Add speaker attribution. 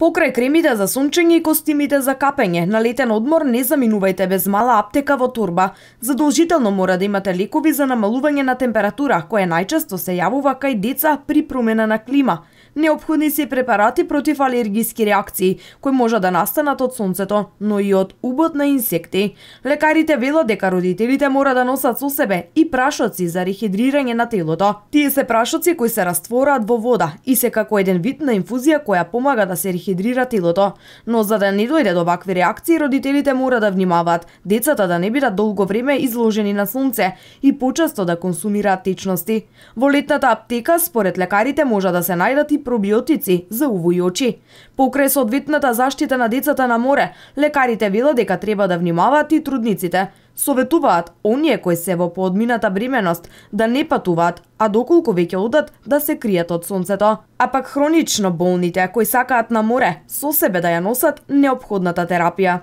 Speaker 1: Покрај кремите за сончење и костимите за капење, на летен одмор не заминувајте без мала аптека во турба, Задолжително мора да имате лекови за намалување на температура, која најчесто се јавува кај деца при промена на клима. Необходни се препарати против алергиски реакции, кои може да настанат од сонцето, но и од убот на инсекти. Лекарите велат дека родителите мора да носат со себе и прашоци за рехидрирање на телото. Тие се прашоци кои се раствораат во вода и се како еден вид на инфузија која помага да се рехидрира дехидрира телото, но за да не дојде до вакви реакции, родителите мора да внимаваат децата да не бидат долго време изложени на сонце и почесто да консумираат течности. Во летната аптека, според лекарите, може да се најдат и пробиотици за уво и очи. Покрај соодветната заштита на децата на море, лекарите велат дека треба да внимаваат и трудниците, Советуваат оние кои се во поодмината бременост да не патуваат, а доколку веќе одат да се кријат од сонцето. А пак хронично болните кои сакаат на море, со себе да ја носат необходната терапија.